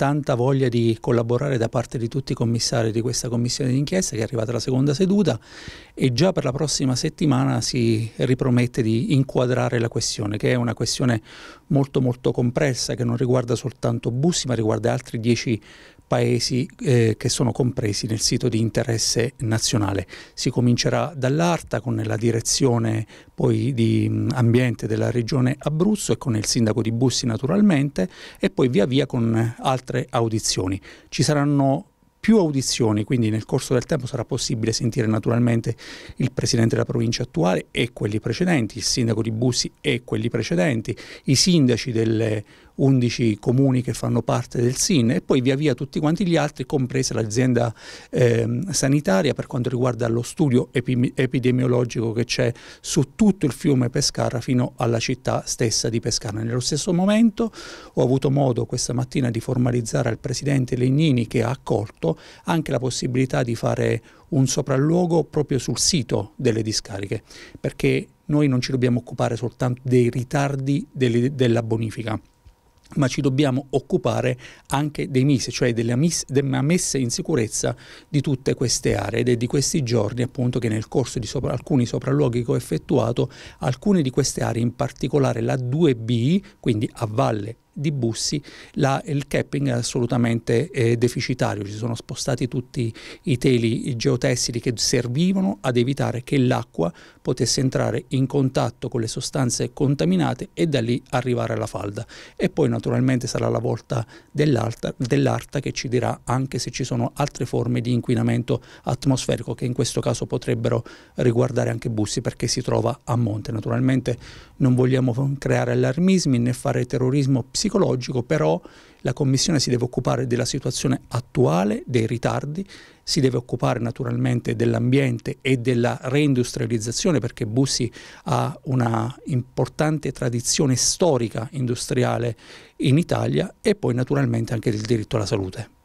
tanta voglia di collaborare da parte di tutti i commissari di questa commissione d'inchiesta che è arrivata la seconda seduta e già per la prossima settimana si ripromette di inquadrare la questione, che è una questione molto molto complessa che non riguarda soltanto Bussi ma riguarda altri dieci paesi eh, che sono compresi nel sito di interesse nazionale. Si comincerà dall'Arta con la direzione poi di ambiente della regione Abruzzo e con il sindaco di Bussi naturalmente e poi via via con altre audizioni. Ci saranno più audizioni, quindi nel corso del tempo sarà possibile sentire naturalmente il presidente della provincia attuale e quelli precedenti, il sindaco di Bussi e quelli precedenti, i sindaci delle 11 comuni che fanno parte del SIN e poi via via tutti quanti gli altri, compresa l'azienda eh, sanitaria per quanto riguarda lo studio epi- epidemiologico che c'è su tutto il fiume Pescara fino alla città stessa di Pescara. Nello stesso momento ho avuto modo questa mattina di formalizzare al Presidente Legnini che ha accolto anche la possibilità di fare un sopralluogo proprio sul sito delle discariche, perché noi non ci dobbiamo occupare soltanto dei ritardi delle, della bonifica, ma ci dobbiamo occupare anche dei MIS, cioè della, mis, della, messa in sicurezza di tutte queste aree ed è di questi giorni appunto che nel corso di sopra, alcuni sopralluoghi che ho effettuato, alcune di queste aree, in particolare la 2B, quindi a valle di Bussi la, il capping è assolutamente eh, deficitario, ci sono spostati tutti i teli geotessili che servivano ad evitare che l'acqua potesse entrare in contatto con le sostanze contaminate e da lì arrivare alla falda. E poi naturalmente sarà la volta dell'arta dell che ci dirà anche se ci sono altre forme di inquinamento atmosferico che in questo caso potrebbero riguardare anche Bussi perché si trova a monte. Naturalmente non vogliamo creare allarmismi né fare terrorismo psicologico psicologico, però la Commissione si deve occupare della situazione attuale, dei ritardi, si deve occupare naturalmente dell'ambiente e della reindustrializzazione perché Bussi ha una importante tradizione storica industriale in Italia e poi naturalmente anche del diritto alla salute.